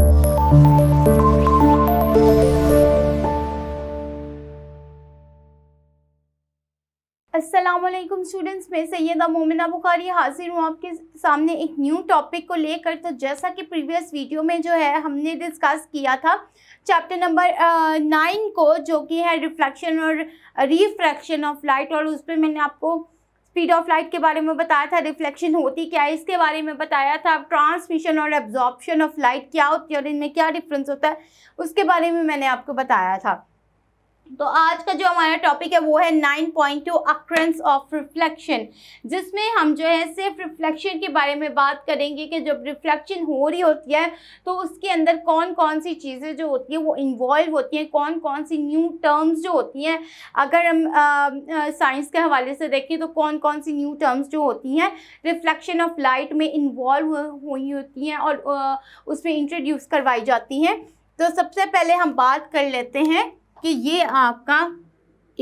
Aslam students मैं सैदा मोमिना बुखारी हाजिर हूँ आपके सामने एक न्यू टॉपिक को लेकर तो जैसा कि प्रीवियस वीडियो में जो है हमने डिस्कस किया था चैप्टर नंबर नाइन को जो कि है रिफ्लेक्शन और रिफ्रैक्शन ऑफ लाइट और उस पर मैंने आपको स्पीड ऑफ लाइट के बारे में बताया था रिफ्लेक्शन होती क्या है इसके बारे में बताया था ट्रांसमिशन और एब्जॉर्प्शन ऑफ लाइट क्या होती है और इनमें क्या डिफरेंस होता है उसके बारे में मैंने आपको बताया था तो आज का जो हमारा टॉपिक है वो है nine point two occurrence of reflection जिसमें हम जो है सिर्फ रिफ्लेक्शन के बारे में बात करेंगे कि जब रिफ्लेक्शन हो रही होती है तो उसके अंदर कौन कौन सी चीज़ें जो होती हैं वो इन्वॉल्व होती हैं कौन कौन सी न्यू टर्म्स जो होती हैं अगर हम साइंस के हवाले से देखें तो कौन कौन सी न्यू टर्म्स जो होती हैं रिफ्लेक्शन ऑफ लाइट में इन्वॉल्व हुई होती हैं और आ, उसमें इंट्रोड्यूस करवाई जाती हैं तो सबसे पहले हम बात कर लेते हैं कि ये आपका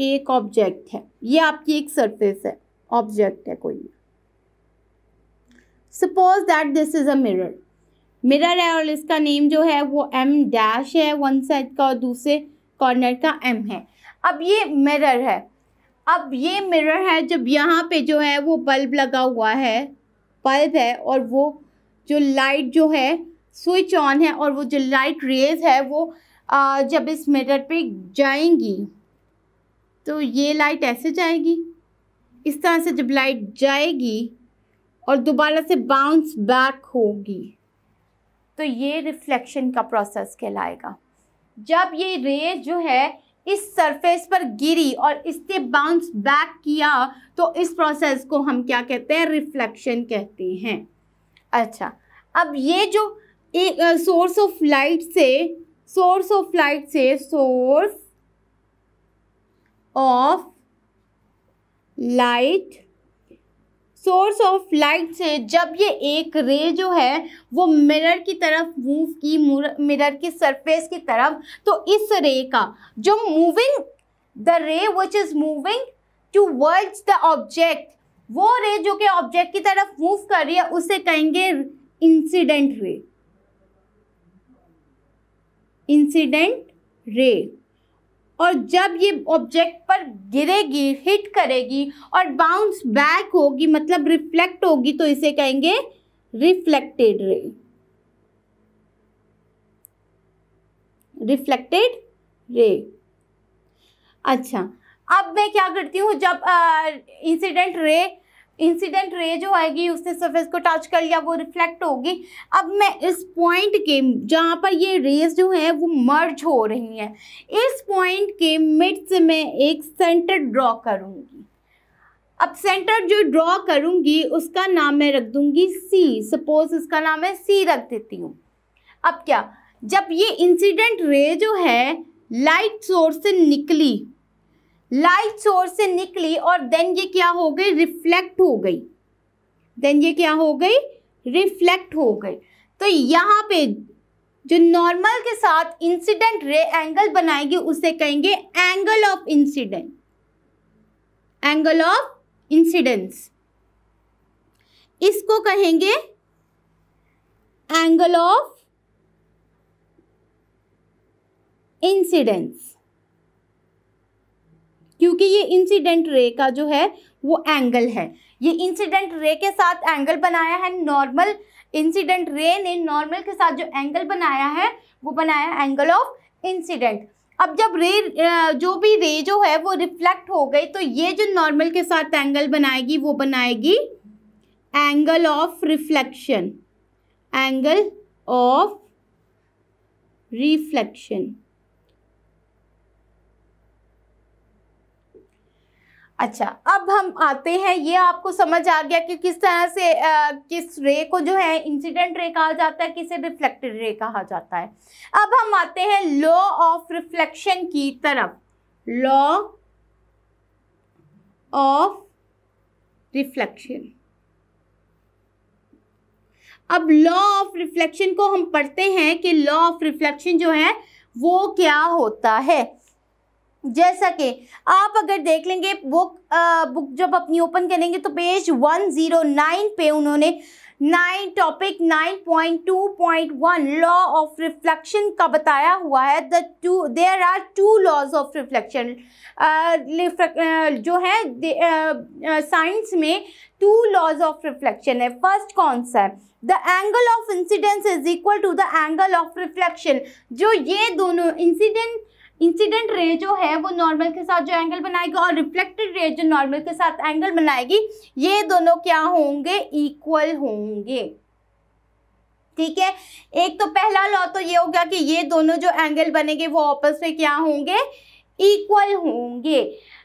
एक ऑब्जेक्ट है ये आपकी एक सरफेस है ऑब्जेक्ट है कोई suppose that this is a mirror mirror है और इसका नेम जो है वो एम डैश है वन साइड का और दूसरे कॉर्नर का एम है अब ये मिरर है अब ये मिरर है जब यहाँ पे जो है वो बल्ब लगा हुआ है बल्ब है और वो जो लाइट जो है स्विच ऑन है और वो जो लाइट रेज है वो जब इस मिरर पे जाएंगी तो ये लाइट ऐसे जाएगी इस तरह से जब लाइट जाएगी और दोबारा से बाउंस बैक होगी तो ये रिफ्लेक्शन का प्रोसेस कहलाएगा जब ये रेज जो है इस सरफेस पर गिरी और इससे बाउंस बैक किया तो इस प्रोसेस को हम क्या कहते हैं रिफ्लेक्शन कहते हैं अच्छा अब ये जो एक सोर्स ऑफ लाइट से सोर्स ऑफ लाइट से source of light source of light से जब ये एक रे जो है वो मिरर की तरफ मूव की मिरर की सरफेस की तरफ तो इस रे का जो moving the ray which is moving towards the object वो रे जो कि ऑब्जेक्ट की तरफ मूव कर रही है उसे कहेंगे इंसिडेंट रे इंसिडेंट रे और जब ये ऑब्जेक्ट पर गिरेगी हिट करेगी और बाउंस बैक होगी मतलब रिफ्लेक्ट होगी तो इसे कहेंगे रिफ्लेक्टेड रे रिफ्लेक्टेड रे अच्छा अब मैं क्या करती हूँ जब इंसिडेंट रे इंसिडेंट रे जो आएगी उसने सरफेस को टच कर लिया वो रिफ्लेक्ट होगी अब मैं इस पॉइंट के जहाँ पर ये रेज जो है वो मर्ज हो रही हैं इस पॉइंट के मिड से मैं एक सेंटर ड्रॉ करूँगी अब सेंटर जो ड्रॉ करूँगी उसका नाम मैं रख दूँगी सी सपोज उसका नाम मैं सी रख देती हूँ अब क्या जब ये इंसिडेंट रे जो है लाइट सोर्स से निकली लाइट सोर्स से निकली और देन ये क्या हो गई रिफ्लेक्ट हो गई देन ये क्या हो गई रिफ्लेक्ट हो गई तो यहाँ पे जो नॉर्मल के साथ इंसिडेंट रे एंगल बनाएगी उसे कहेंगे angle of incident angle of incidence इसको कहेंगे एंगल ऑफ इंसिडेंस क्योंकि ये इंसिडेंट रे का जो है वो एंगल है ये इंसिडेंट रे के साथ एंगल बनाया है नॉर्मल इंसिडेंट रे ने नॉर्मल के साथ जो एंगल बनाया है वो बनाया एंगल ऑफ इंसिडेंट अब जब रे जो भी रे जो है वो रिफ्लेक्ट हो गई तो ये जो नॉर्मल के साथ एंगल बनाएगी वो बनाएगी angle of reflection angle of reflection अच्छा अब हम आते हैं ये आपको समझ आ गया कि किस तरह से आ, किस रे को जो है इंसिडेंट रे कहा जाता है किसे रिफ्लेक्टेड रे कहा जाता है अब हम आते हैं लॉ ऑफ रिफ्लेक्शन की तरफ लॉ ऑफ रिफ्लेक्शन अब लॉ ऑफ रिफ्लेक्शन को हम पढ़ते हैं कि लॉ ऑफ रिफ्लेक्शन जो है वो क्या होता है जैसा कि आप अगर देख लेंगे बुक आ, बुक जब अपनी ओपन करेंगे तो पेज 109 पे उन्होंने nine topic 9.2.1 law of reflection का बताया हुआ है the two there are two laws of reflection जो है साइंस uh, में टू लॉज ऑफ रिफ्लेक्शन है फर्स्ट कौन सा है the angle of incidence is equal to the angle of reflection जो ये दोनों इंसिडेंट इंसिडेंट रे जो है वो नॉर्मल के साथ जो एंगल बनाएगी और रिफ्लेक्टेड रे जो नॉर्मल के साथ एंगल बनाएगी ये दोनों क्या होंगे इक्वल होंगे ठीक है एक तो पहला लॉ तो ये हो गया कि ये दोनों जो एंगल बनेंगे वो आपस में क्या होंगे इक्वल होंगे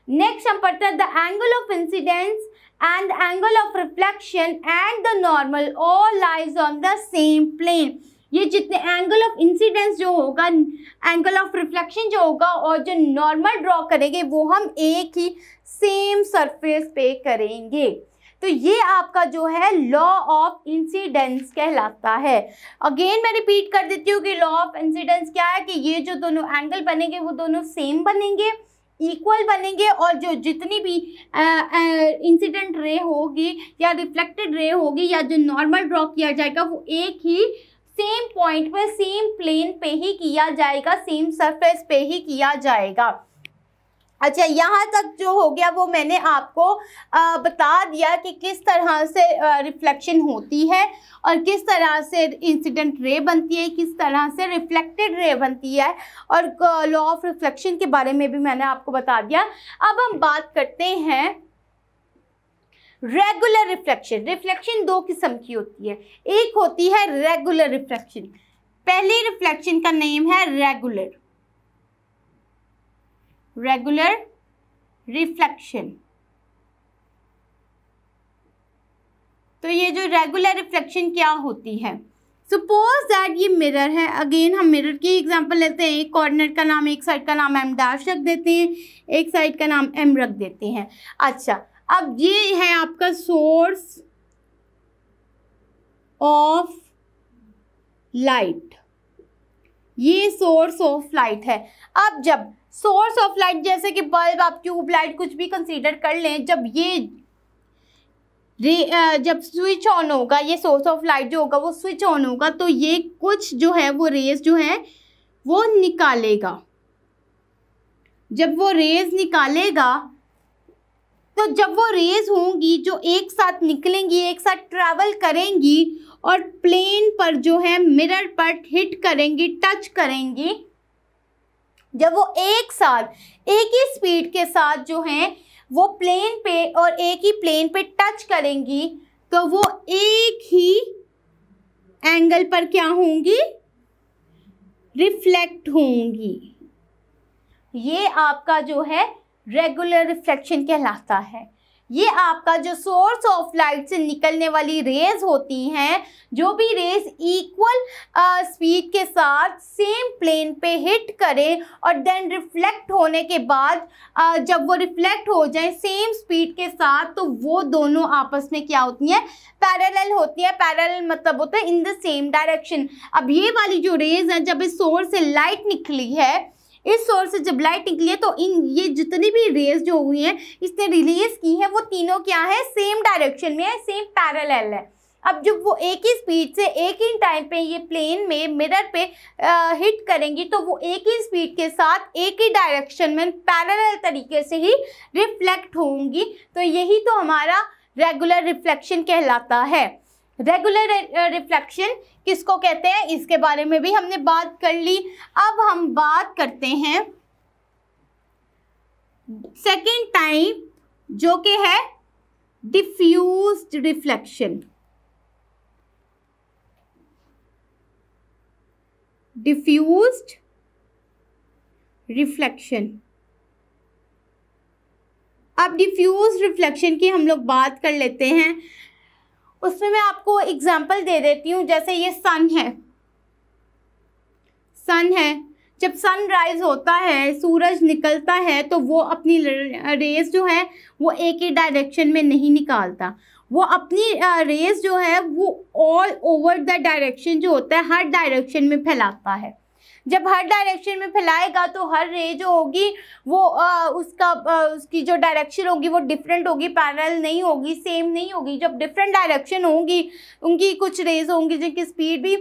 नेक्स्ट हम पढ़ते हैं the angle of incidence and angle of reflection and the normal all lies on the same plane ये जितने एंगल ऑफ इंसिडेंस जो होगा एंगल ऑफ रिफ्लेक्शन जो होगा और जो नॉर्मल ड्रॉ करेंगे वो हम एक ही सेम सरफेस पे करेंगे तो ये आपका जो है लॉ ऑफ इंसिडेंस कहलाता है अगेन मैं रिपीट कर देती हूँ कि लॉ ऑफ इंसिडेंस क्या है कि ये जो दोनों एंगल बनेंगे वो दोनों सेम बनेंगे इक्वल बनेंगे और जो जितनी भी इंसिडेंट रे होगी या रिफ्लेक्टेड रे होगी या जो नॉर्मल ड्रॉ किया जाएगा वो एक ही सेम पॉइंट पे सेम प्लेन पे ही किया जाएगा सेम सरफेस पे ही किया जाएगा अच्छा यहाँ तक जो हो गया वो मैंने आपको आ, बता दिया कि किस तरह से रिफ्लेक्शन होती है और किस तरह से इंसिडेंट रे बनती है किस तरह से रिफ्लेक्टेड रे बनती है और लॉ ऑफ रिफ्लेक्शन के बारे में भी मैंने आपको बता दिया अब हम बात करते हैं रेगुलर रिफ्लेक्शन रिफ्लेक्शन दो किस्म की होती है एक होती है रेगुलर रिफ्लेक्शन पहले रिफ्लेक्शन का नेम है रेगुलर रेगुलर रिफ्लेक्शन तो ये जो रेगुलर रिफ्लेक्शन क्या होती है सपोज दैट ये मिरर है अगेन हम मिरर की एग्जांपल लेते हैं एक कॉर्नर का नाम एक साइड का नाम एम डैश रख देते हैं एक साइड का नाम एम रख देते हैं अच्छा अब ये है आपका सोर्स ऑफ लाइट ये सोर्स ऑफ लाइट है अब जब सोर्स ऑफ लाइट जैसे कि बल्ब आप ट्यूब लाइट कुछ भी कंसीडर कर लें जब ये रे जब स्विच ऑन होगा ये सोर्स ऑफ लाइट जो होगा वो स्विच ऑन होगा तो ये कुछ जो है वो रेज जो है वो निकालेगा जब वो रेज निकालेगा तो जब वो रेज होंगी जो एक साथ निकलेंगी एक साथ ट्रैवल करेंगी और प्लेन पर जो है मिरर पर हिट करेंगी टच करेंगी जब वो एक साथ एक ही स्पीड के साथ जो है वो प्लेन पे और एक ही प्लेन पे टच करेंगी तो वो एक ही एंगल पर क्या होंगी रिफ्लेक्ट होंगी ये आपका जो है रेगुलर रिफ्लेक्शन कहलाता है ये आपका जो सोर्स ऑफ लाइट से निकलने वाली रेज होती हैं जो भी रेज इक्वल स्पीड के साथ सेम प्लेन पे हिट करे और देन रिफ्लेक्ट होने के बाद uh, जब वो रिफ्लेक्ट हो जाए सेम स्पीड के साथ तो वो दोनों आपस में क्या होती हैं पैरेलल होती है पैरेलल मतलब होता है इन द सेम डायरेक्शन अब ये वाली जो रेज है जब इस सोर्स से लाइट निकली है इस सोर्स से जब लाइट निकली है तो इन ये जितनी भी रेज जो हुई हैं इसने रिलीज की है वो तीनों क्या है सेम डायरेक्शन में है सेम पैरल है अब जब वो एक ही स्पीड से एक ही टाइम पे ये प्लेन में मिरर पे आ, हिट करेंगी तो वो एक ही स्पीड के साथ एक ही डायरेक्शन में पैरेलल तरीके से ही रिफ्लेक्ट होंगी तो यही तो हमारा रेगुलर रिफ्लेक्शन कहलाता है रेगुलर रिफ्लेक्शन uh, किसको कहते हैं इसके बारे में भी हमने बात कर ली अब हम बात करते हैं सेकेंड टाइम जो कि है डिफ्यूज रिफ्लेक्शन डिफ्यूज रिफ्लेक्शन अब डिफ्यूज रिफ्लेक्शन की हम लोग बात कर लेते हैं उसमें मैं आपको एग्जाम्पल दे देती हूँ जैसे ये सन है सन है जब सनराइज़ होता है सूरज निकलता है तो वो अपनी रेज जो है वो एक ही डायरेक्शन में नहीं निकालता वो अपनी रेज जो है वो ऑल ओवर द डायरेक्शन जो होता है हर डायरेक्शन में फैलाता है जब हर डायरेक्शन में फैलाएगा तो हर रे जो होगी वो आ, उसका आ, उसकी जो डायरेक्शन होगी वो डिफरेंट होगी पैरल नहीं होगी सेम नहीं होगी जब डिफरेंट डायरेक्शन होंगी उनकी कुछ रेज होंगी जिनकी स्पीड भी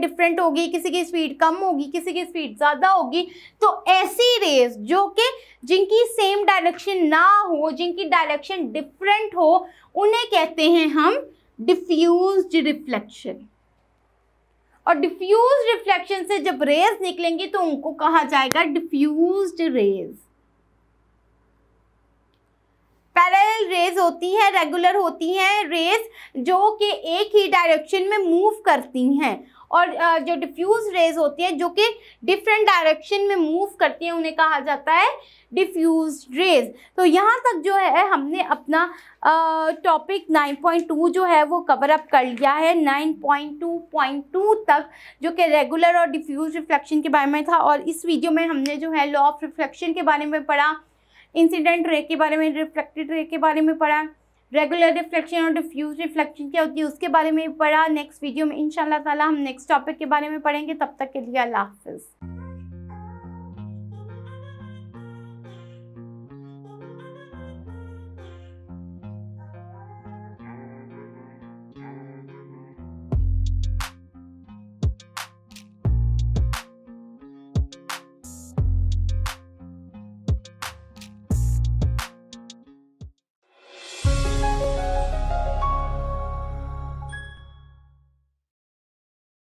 डिफरेंट होगी किसी की स्पीड कम होगी किसी की स्पीड ज़्यादा होगी तो ऐसी रेस जो कि जिनकी सेम डायरेक्शन ना हो जिनकी डायरेक्शन डिफरेंट हो उन्हें कहते हैं हम डिफ्यूज रिफ्लेक्शन और डिफ्यूज रिफ्लेक्शन से जब रेज निकलेंगी तो उनको कहा जाएगा डिफ्यूज रेज पैरेलल रेज होती है रेगुलर होती है रेज जो कि एक ही डायरेक्शन में मूव करती हैं और जो डिफ्यूज रेज होती है जो कि डिफरेंट डायरेक्शन में मूव करती है उन्हें कहा जाता है डिफ्यूज रेज तो यहाँ तक जो है हमने अपना टॉपिक 9.2 जो है वो कवर अप कर लिया है 9.2.2 तक जो कि रेगुलर और डिफ्यूज रिफ्लेक्शन के बारे में था और इस वीडियो में हमने जो है लॉ ऑफ रिफ्लेक्शन के बारे में पढ़ा इंसिडेंट रे के बारे में रिफ्लेक्टेड रे के बारे में पढ़ा रेगुलर रिफ्लेक्शन और डिफ्यूज रिफ्लेक्शन क्या होती है उसके बारे में पढ़ा नेक्स्ट वीडियो में इन ताला हम नेक्स्ट टॉपिक के बारे में पढ़ेंगे तब तक के लिए अल्लाह हाफिज़